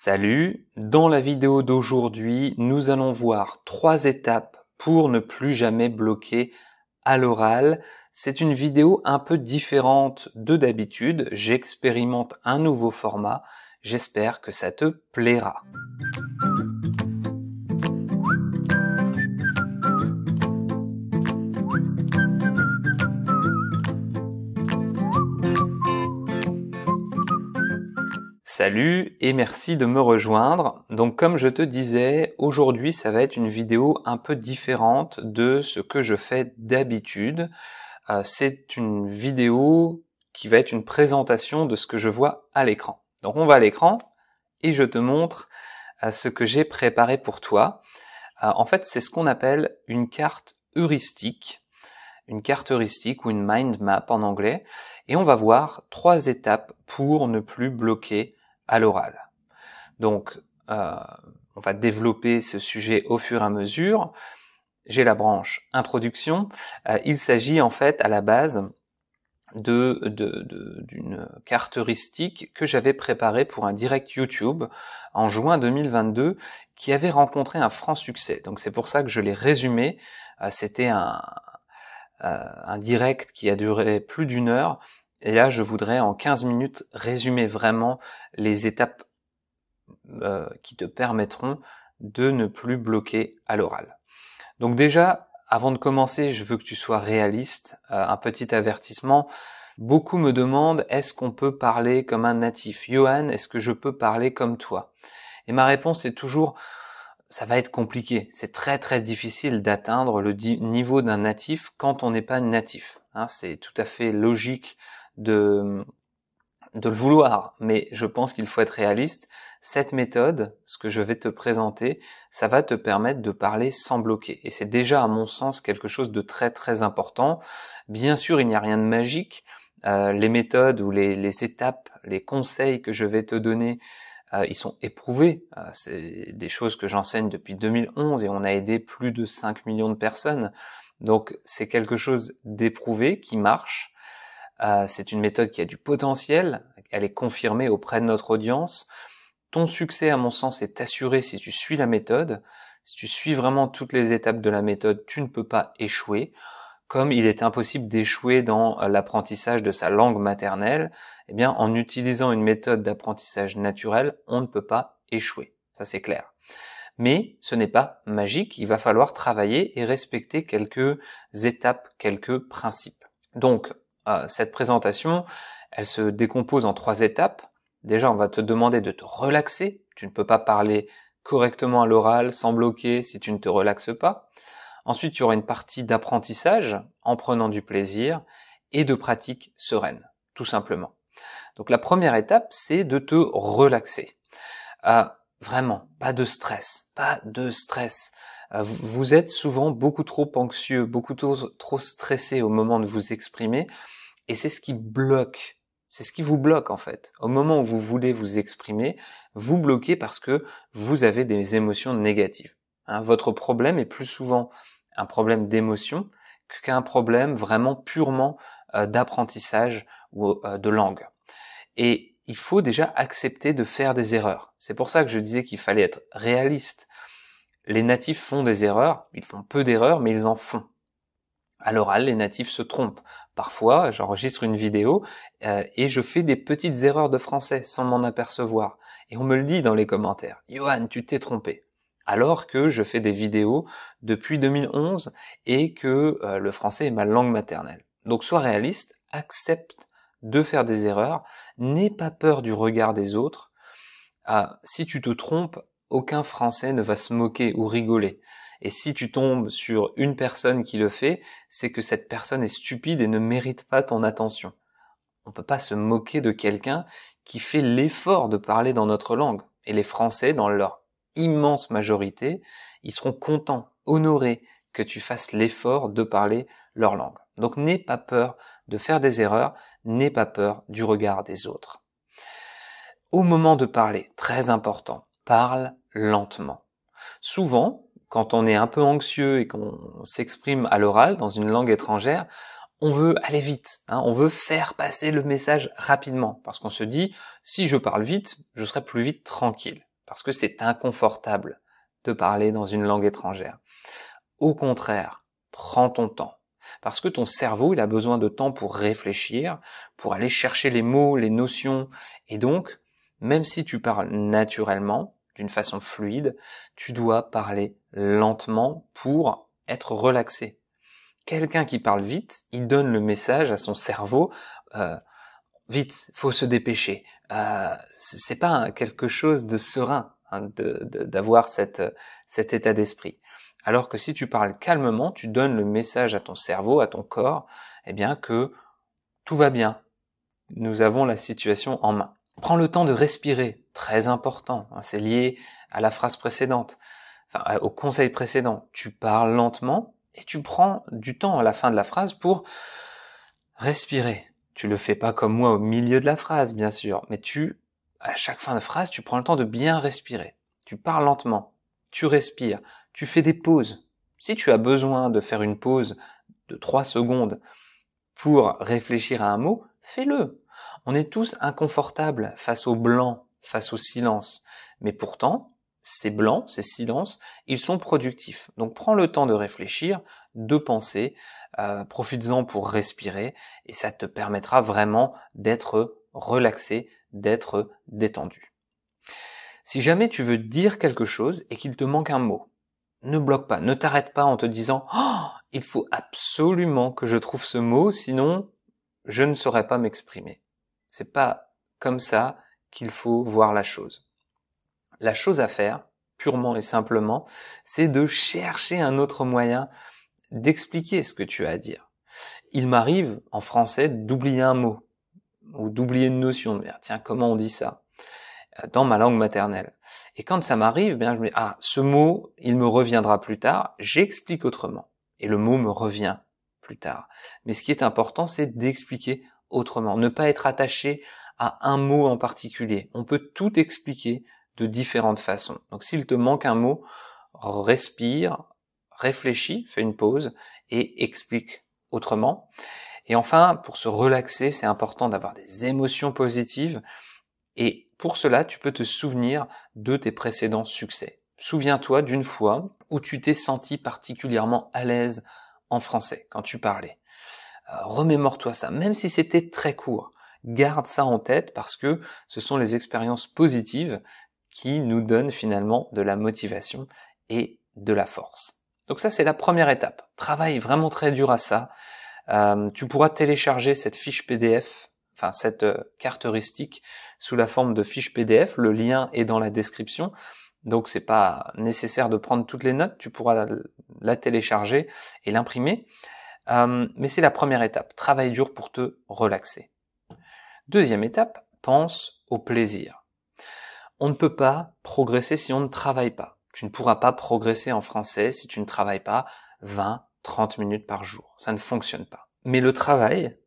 Salut Dans la vidéo d'aujourd'hui, nous allons voir trois étapes pour ne plus jamais bloquer à l'oral. C'est une vidéo un peu différente de d'habitude. J'expérimente un nouveau format. J'espère que ça te plaira. Salut et merci de me rejoindre. Donc comme je te disais, aujourd'hui ça va être une vidéo un peu différente de ce que je fais d'habitude. Euh, c'est une vidéo qui va être une présentation de ce que je vois à l'écran. Donc on va à l'écran et je te montre euh, ce que j'ai préparé pour toi. Euh, en fait c'est ce qu'on appelle une carte heuristique une carte heuristique ou une mind map en anglais, et on va voir trois étapes pour ne plus bloquer à l'oral. Donc, euh, on va développer ce sujet au fur et à mesure. J'ai la branche introduction. Euh, il s'agit en fait à la base d'une de, carte heuristique que j'avais préparée pour un direct YouTube en juin 2022 qui avait rencontré un franc succès. Donc c'est pour ça que je l'ai résumé. Euh, c'était un, un direct qui a duré plus d'une heure et là, je voudrais en 15 minutes résumer vraiment les étapes euh, qui te permettront de ne plus bloquer à l'oral. Donc déjà, avant de commencer, je veux que tu sois réaliste. Euh, un petit avertissement. Beaucoup me demandent est-ce qu'on peut parler comme un natif Johan, est-ce que je peux parler comme toi Et ma réponse est toujours ça va être compliqué. C'est très très difficile d'atteindre le niveau d'un natif quand on n'est pas natif. Hein. c'est tout à fait logique de, de le vouloir, mais je pense qu'il faut être réaliste. Cette méthode, ce que je vais te présenter, ça va te permettre de parler sans bloquer. Et c'est déjà, à mon sens, quelque chose de très très important. Bien sûr, il n'y a rien de magique. Euh, les méthodes ou les, étapes, les conseils que je vais te donner, euh, ils sont éprouvés. Euh, c'est des choses que j'enseigne depuis 2011 et on a aidé plus de 5 millions de personnes. Donc c'est quelque chose d'éprouvé qui marche euh, c'est une méthode qui a du potentiel, elle est confirmée auprès de notre audience. Ton succès, à mon sens, est assuré si tu suis la méthode. Si tu suis vraiment toutes les étapes de la méthode, tu ne peux pas échouer. Comme il est impossible d'échouer dans euh, l'apprentissage de sa langue maternelle, eh bien, en utilisant une méthode d'apprentissage naturelle, on ne peut pas échouer. Ça, c'est clair. Mais ce n'est pas magique, il va falloir travailler et respecter quelques étapes, quelques principes. Donc, cette présentation, elle se décompose en trois étapes. Déjà, on va te demander de te relaxer. Tu ne peux pas parler correctement à l'oral, sans bloquer, si tu ne te relaxes pas. Ensuite, tu auras une partie d'apprentissage en prenant du plaisir et de pratique sereine, tout simplement. Donc la première étape, c'est de te relaxer. Ah, vraiment, pas de stress, pas de stress. Euh, vous êtes souvent beaucoup trop anxieux, beaucoup trop, stressé au moment de vous exprimer, et c'est ce qui bloque c'est ce qui vous bloque en fait. Au moment où vous voulez vous exprimer, vous bloquez parce que vous avez des émotions négatives. Hein. votre problème est plus souvent un problème d'émotion qu'un problème vraiment purement euh, d'apprentissage ou euh, de langue. Et il faut déjà accepter de faire des erreurs. C'est pour ça que je disais qu'il fallait être réaliste les natifs font des erreurs, ils font peu d'erreurs, mais ils en font. À l'oral, les natifs se trompent. Parfois, j'enregistre une vidéo euh, et je fais des petites erreurs de français sans m'en apercevoir. Et on me le dit dans les commentaires. Johan, tu t'es trompé. Alors que je fais des vidéos depuis 2011 et que euh, le français est ma langue maternelle. Donc sois réaliste, accepte de faire des erreurs, n'aie pas peur du regard des autres. Ah, si tu te trompes, aucun Français ne va se moquer ou rigoler. Et si tu tombes sur une personne qui le fait, c'est que cette personne est stupide et ne mérite pas ton attention. On ne peut pas se moquer de quelqu'un qui fait l'effort de parler dans notre langue. Et les Français, dans leur immense majorité, ils seront contents, honorés que tu fasses l'effort de parler leur langue. Donc n'aie pas peur de faire des erreurs, n'aie pas peur du regard des autres. Au moment de parler, très important, parle lentement. Souvent, quand on est un peu anxieux et qu'on s'exprime à l'oral dans une langue étrangère, on veut aller vite, hein, on veut faire passer le message rapidement, parce qu'on se dit, si je parle vite, je serai plus vite tranquille, parce que c'est inconfortable de parler dans une langue étrangère. Au contraire, prends ton temps, parce que ton cerveau, il a besoin de temps pour réfléchir, pour aller chercher les mots, les notions, et donc, même si tu parles naturellement, d'une façon fluide, tu dois parler lentement pour être relaxé. Quelqu'un qui parle vite, il donne le message à son cerveau euh, vite, faut se dépêcher. Euh, c'est pas quelque chose de serein hein, d'avoir cet état d'esprit. Alors que si tu parles calmement, tu donnes le message à ton cerveau, à ton corps, et eh bien que tout va bien. Nous avons la situation en main. Prends le temps de respirer très important. Hein, c'est lié à la phrase précédente, enfin, au conseil précédent. Tu parles lentement et tu prends du temps à la fin de la phrase pour respirer. Tu le fais pas comme moi au milieu de la phrase, bien sûr, mais tu, à chaque fin de phrase, tu prends le temps de bien respirer. Tu parles lentement, tu respires, tu fais des pauses. Si tu as besoin de faire une pause de trois secondes pour réfléchir à un mot, fais-le. On est tous inconfortables face au blanc, face au silence. Mais pourtant, ces blancs, ces silences, ils sont productifs. Donc prends le temps de réfléchir, de penser, euh, profites-en pour respirer, et ça te permettra vraiment d'être relaxé, d'être détendu. Si jamais tu veux dire quelque chose et qu'il te manque un mot, ne bloque pas, ne t'arrête pas en te disant oh, il faut absolument que je trouve ce mot, sinon je ne saurais pas m'exprimer. C'est pas comme ça qu'il faut voir la chose. La chose à faire, purement et simplement, c'est de chercher un autre moyen d'expliquer ce que tu as à dire. Il m'arrive, en français, d'oublier un mot, ou d'oublier une notion, tiens, comment on dit ça? Euh, dans ma langue maternelle. Et quand ça m'arrive, eh bien, je me dis, ah, ce mot, il me reviendra plus tard, j'explique autrement. Et le mot me revient plus tard. Mais ce qui est important, c'est d'expliquer autrement. Ne pas être attaché à un mot en particulier. On peut tout expliquer de différentes façons. Donc s'il te manque un mot, respire, réfléchis, fais une pause et explique autrement. Et enfin, pour se relaxer, c'est important d'avoir des émotions positives et pour cela, tu peux te souvenir de tes précédents succès. Souviens-toi d'une fois où tu t'es senti particulièrement à l'aise en français quand tu parlais. Euh, remémore-toi ça, même si c'était très court garde ça en tête parce que ce sont les expériences positives qui nous donnent finalement de la motivation et de la force. Donc ça, c'est la première étape. Travaille vraiment très dur à ça. Euh, tu pourras télécharger cette fiche PDF, enfin cette euh, carte heuristique sous la forme de fiche PDF. Le lien est dans la description. Donc c'est pas nécessaire de prendre toutes les notes, tu pourras la, télécharger et l'imprimer. Euh, mais c'est la première étape. Travaille dur pour te relaxer. Deuxième étape, pense au plaisir. On ne peut pas progresser si on ne travaille pas. Tu ne pourras pas progresser en français si tu ne travailles pas 20, 30 minutes par jour. Ça ne fonctionne pas. Mais le travail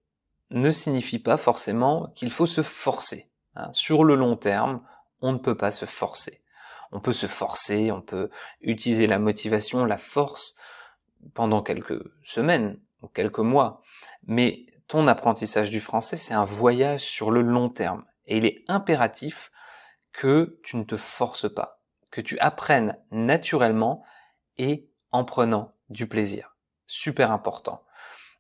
ne signifie pas forcément qu'il faut se forcer. Hein. Sur le long terme, on ne peut pas se forcer. On peut se forcer, on peut utiliser la motivation, la force pendant quelques semaines ou quelques mois. Mais ton apprentissage du français, c'est un voyage sur le long terme. Et il est impératif que tu ne te forces pas, que tu apprennes naturellement et en prenant du plaisir. Super important.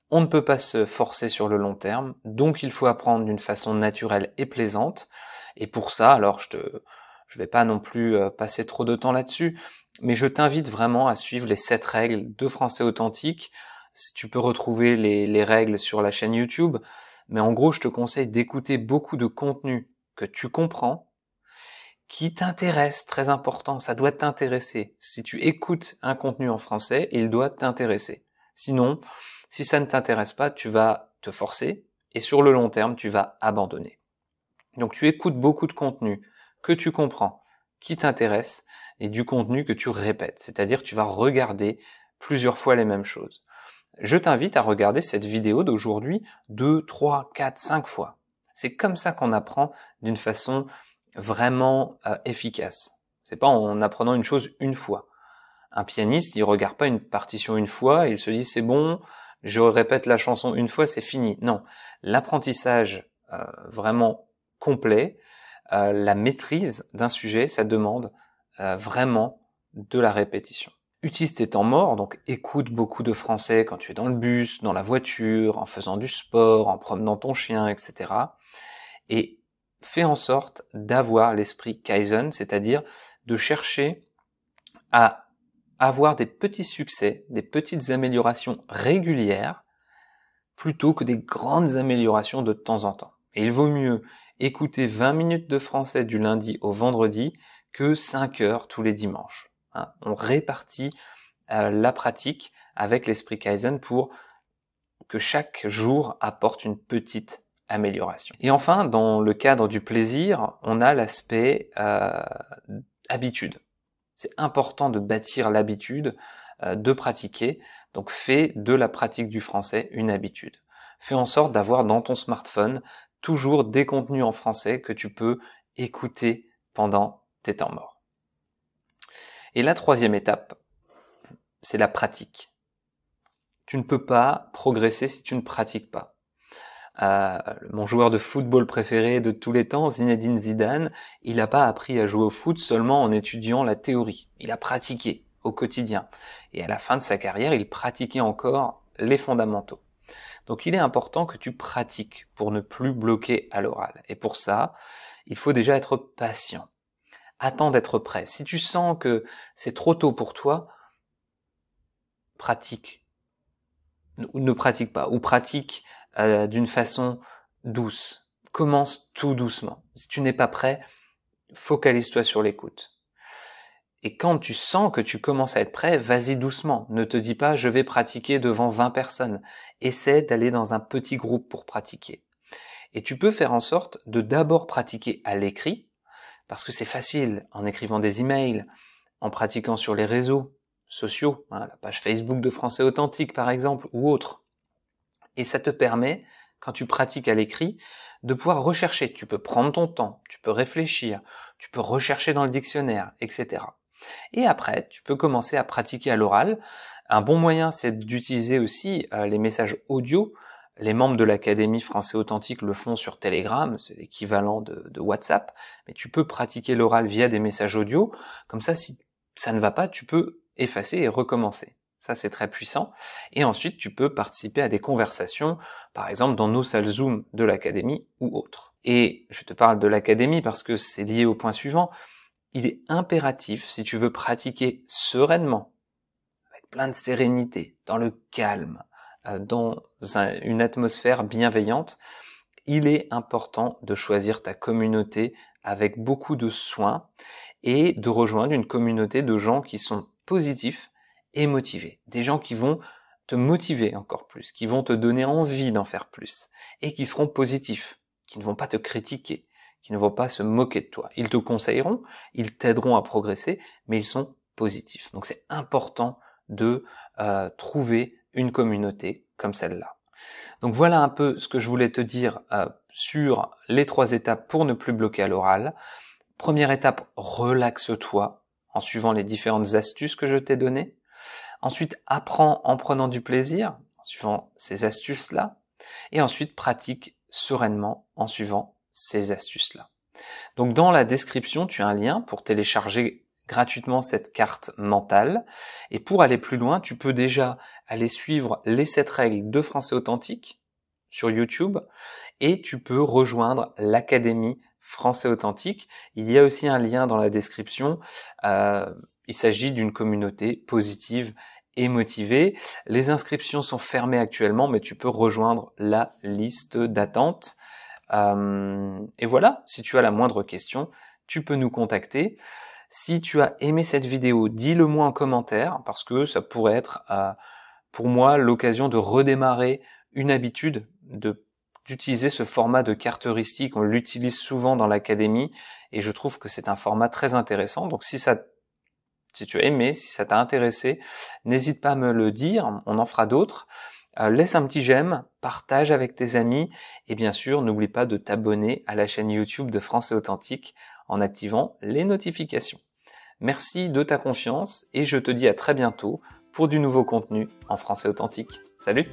On ne peut pas se forcer sur le long terme, donc il faut apprendre d'une façon naturelle et plaisante. Et pour ça, alors je te, je vais pas non plus euh, passer trop de temps là-dessus, mais je t'invite vraiment à suivre les sept règles de français authentique tu peux retrouver les, les règles sur la chaîne YouTube, mais en gros, je te conseille d'écouter beaucoup de contenu que tu comprends, qui t'intéresse, très important, ça doit t'intéresser. Si tu écoutes un contenu en français, il doit t'intéresser. Sinon, si ça ne t'intéresse pas, tu vas te forcer et sur le long terme, tu vas abandonner. Donc tu écoutes beaucoup de contenu que tu comprends, qui t'intéresse et du contenu que tu répètes, c'est-à-dire tu vas regarder plusieurs fois les mêmes choses je t'invite à regarder cette vidéo d'aujourd'hui 2, 3, 4, 5 fois. C'est comme ça qu'on apprend d'une façon vraiment euh, efficace. C'est pas en apprenant une chose une fois. Un pianiste, il regarde pas une partition une fois, il se dit c'est bon, je répète la chanson une fois, c'est fini. Non, l'apprentissage euh, vraiment complet, euh, la maîtrise d'un sujet, ça demande vraiment de la répétition. Utiste étant mort, donc écoute beaucoup de français quand tu es dans le bus, dans la voiture, en faisant du sport, en promenant ton chien, etc. Et fais en sorte d'avoir l'esprit Kaizen, c'est-à-dire de chercher à avoir des petits succès, des petites améliorations régulières, plutôt que des grandes améliorations de temps en temps. Et il vaut mieux écouter 20 minutes de français du lundi au vendredi que 5 heures tous les dimanches. Hein, on répartit euh, la pratique avec l'esprit Kaizen pour que chaque jour apporte une petite amélioration. Et enfin, dans le cadre du plaisir, on a l'aspect euh, habitude. C'est important de bâtir l'habitude euh, de pratiquer. Donc fais de la pratique du français une habitude. Fais en sorte d'avoir dans ton smartphone toujours des contenus en français que tu peux écouter pendant tes temps morts. Et la troisième étape, c'est la pratique. Tu ne peux pas progresser si tu ne pratiques pas. Euh, mon joueur de football préféré de tous les temps, Zinedine Zidane, il n'a pas appris à jouer au foot seulement en étudiant la théorie. Il a pratiqué au quotidien. Et à la fin de sa carrière, il pratiquait encore les fondamentaux. Donc il est important que tu pratiques pour ne plus bloquer à l'oral. Et pour ça, il faut déjà être patient attends d'être prêt. Si tu sens que c'est trop tôt pour toi, pratique. ne pratique pas. Ou pratique euh, d'une façon douce. Commence tout doucement. Si tu n'es pas prêt, focalise-toi sur l'écoute. Et quand tu sens que tu commences à être prêt, vas-y doucement. Ne te dis pas je vais pratiquer devant 20 personnes. Essaie d'aller dans un petit groupe pour pratiquer. Et tu peux faire en sorte de d'abord pratiquer à l'écrit, parce que c'est facile en écrivant des emails, en pratiquant sur les réseaux sociaux, hein, la page Facebook de Français Authentique par exemple, ou autre. Et ça te permet, quand tu pratiques à l'écrit, de pouvoir rechercher. Tu peux prendre ton temps, tu peux réfléchir, tu peux rechercher dans le dictionnaire, etc. Et après, tu peux commencer à pratiquer à l'oral. Un bon moyen, c'est d'utiliser aussi euh, les messages audio les membres de l'Académie français authentique le font sur Telegram, c'est l'équivalent de, WhatsApp, mais tu peux pratiquer l'oral via des messages audio. Comme ça, si ça ne va pas, tu peux effacer et recommencer. Ça, c'est très puissant. Et ensuite, tu peux participer à des conversations, par exemple dans nos salles Zoom de l'Académie ou autres. Et je te parle de l'Académie parce que c'est lié au point suivant. Il est impératif, si tu veux pratiquer sereinement, avec plein de sérénité, dans le calme, euh, dans une atmosphère bienveillante, il est important de choisir ta communauté avec beaucoup de soin et de rejoindre une communauté de gens qui sont positifs et motivés, des gens qui vont te motiver encore plus, qui vont te donner envie d'en faire plus et qui seront positifs, qui ne vont pas te critiquer, qui ne vont pas se moquer de toi. Ils te conseilleront, ils t'aideront à progresser, mais ils sont positifs. Donc c'est important de euh, trouver une communauté comme celle-là. Donc voilà un peu ce que je voulais te dire euh, sur les trois étapes pour ne plus bloquer à l'oral. Première étape, relaxe-toi en suivant les différentes astuces que je t'ai données. Ensuite, apprends en prenant du plaisir, en suivant ces astuces-là. Et ensuite, pratique sereinement en suivant ces astuces-là. Donc dans la description, tu as un lien pour télécharger gratuitement cette carte mentale. Et pour aller plus loin, tu peux déjà aller suivre les 7 règles de français authentique sur YouTube et tu peux rejoindre l'académie français authentique. Il y a aussi un lien dans la description. Euh, il s'agit d'une communauté positive et motivée. Les inscriptions sont fermées actuellement, mais tu peux rejoindre la liste d'attente. Euh, et voilà, si tu as la moindre question, tu peux nous contacter. Si tu as aimé cette vidéo, dis-le moi en commentaire parce que ça pourrait être euh, pour moi l'occasion de redémarrer une habitude d'utiliser ce format de carte heuristique. On l'utilise souvent dans l'académie et je trouve que c'est un format très intéressant. Donc si ça si tu as aimé, si ça t'a intéressé, n'hésite pas à me le dire, on en fera d'autres. Euh, laisse un petit j'aime, partage avec tes amis et bien sûr n'oublie pas de t'abonner à la chaîne YouTube de Français Authentique en activant les notifications. Merci de ta confiance et je te dis à très bientôt pour du nouveau contenu en français authentique. Salut